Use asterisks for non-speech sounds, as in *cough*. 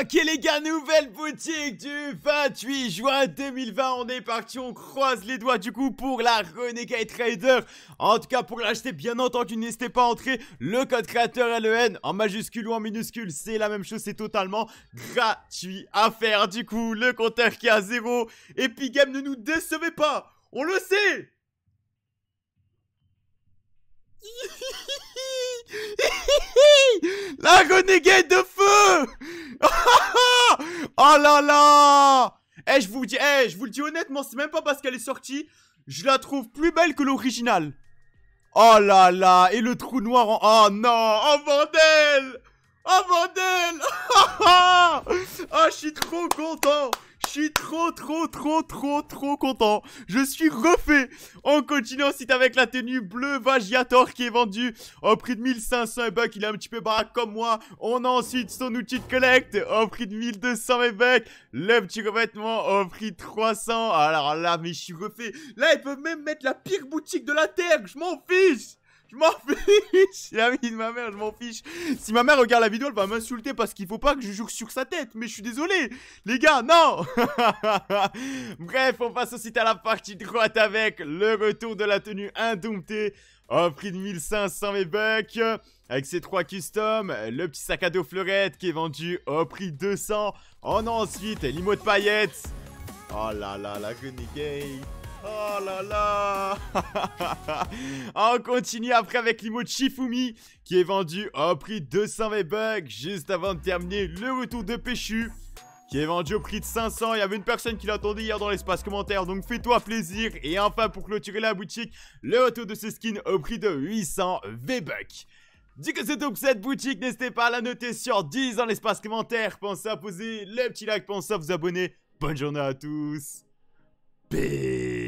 Ok les gars, nouvelle boutique du 28 juin 2020, on est parti, on croise les doigts du coup pour la Renegade Trader. En tout cas pour l'acheter, bien entendu, n'hésitez pas à entrer le code créateur LEN en majuscule ou en minuscule, c'est la même chose, c'est totalement gratuit à faire du coup. Le compteur qui est à zéro, puis Game ne nous décevez pas, on le sait *laughs* La Renegade de Oh là là Eh, je vous dis, eh, je vous le dis honnêtement, c'est même pas parce qu'elle est sortie. Je la trouve plus belle que l'original. Oh là là Et le trou noir en... Oh non Oh bordel Oh bordel Ah *laughs* je suis trop content je suis trop, trop, trop, trop, trop content. Je suis refait. On continue ensuite avec la tenue bleue Vagiator qui est vendue au prix de 1500 bucks. Il est un petit peu baraque comme moi. On a ensuite son outil de collecte au prix de 1200 eh bucks. Ben, le petit revêtement au prix de 300. Alors là, mais je suis refait. Là, il peut même mettre la pire boutique de la Terre. Je m'en fiche. Je m'en *laughs* fiche la vie de ma mère, je m'en fiche Si ma mère regarde la vidéo, elle va m'insulter parce qu'il faut pas que je joue sur sa tête. Mais je suis désolé Les gars, non *laughs* Bref, on passe aussi à la partie droite avec le retour de la tenue indomptée au prix de 1500 v Avec ses trois customs, le petit sac à dos fleurette qui est vendu au prix de 200. On a ensuite l'IMO de paillettes. Oh là là, la Renegade Oh là là *laughs* On continue après avec de Shifumi qui est vendu au prix de 200 v bucks juste avant de terminer le retour de Péchu qui est vendu au prix de 500. Il y avait une personne qui l'attendait hier dans l'espace commentaire, donc fais-toi plaisir. Et enfin, pour clôturer la boutique, le retour de ce skin au prix de 800 V-Bucks. Dis que c'est tout pour cette boutique, n'hésitez pas à la noter sur 10 dans l'espace commentaire. Pensez à poser le petit like, pensez à vous abonner. Bonne journée à tous. Peace.